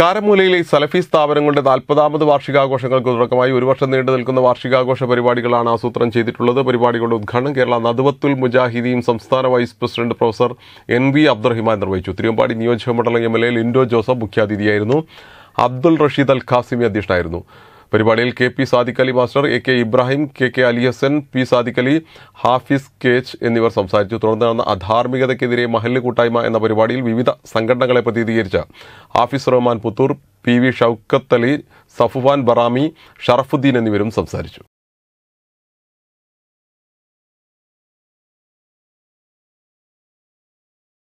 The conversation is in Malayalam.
കാരമൂലയിലെ സലഫി സ്ഥാപനങ്ങളുടെ നാൽപ്പതാമത് വാർഷികാഘോഷങ്ങൾക്ക് തുടക്കമായി ഒരു വർഷം നീണ്ടു നിൽക്കുന്ന വാർഷികാഘോഷ പരിപാടികളാണ് ആസൂത്രണം ചെയ്തിട്ടുള്ളത് പരിപാടികളുടെ ഉദ്ഘാടനം കേരള നദുവത്തുൽ മുജാഹിദീൻ സംസ്ഥാന vice president professor N V Abdurahiman നിർവഹിച്ചു തിരുവമ്പാടി നിയോജക മണ്ഡലം M L A Lindo Joseph മുഖ്യാതിഥിയായിരുന്നു അബ്ദുൾ റഷീദ് അൽ ഖാസിമി അധ്യക്ഷനായിരുന്നു പരിപാടിയിൽ K P Sadiq Ali master A K Ibrahim K K Ali Hasan P Sadiq Ali Hafiz കേച്ച് എന്നിവർ സംസാരിച്ചു തുടർന്ന് നടന്ന അധാർമികതയ്ക്കെതിരെ മഹല്ല് കൂട്ടായ്മ എന്ന പരിപാടിയിൽ വിവിധ സംഘടനകളെ പ്രതിനിധീകരിച്ച ഹാഫിസ് റഹ്മാൻ പുത്തൂർ പി വി ഷൗക്കത്ത് അലി സഫുവാൻ ബറാമി ഷറഫുദ്ദീൻ എന്നിവരും സംസാരിച്ചു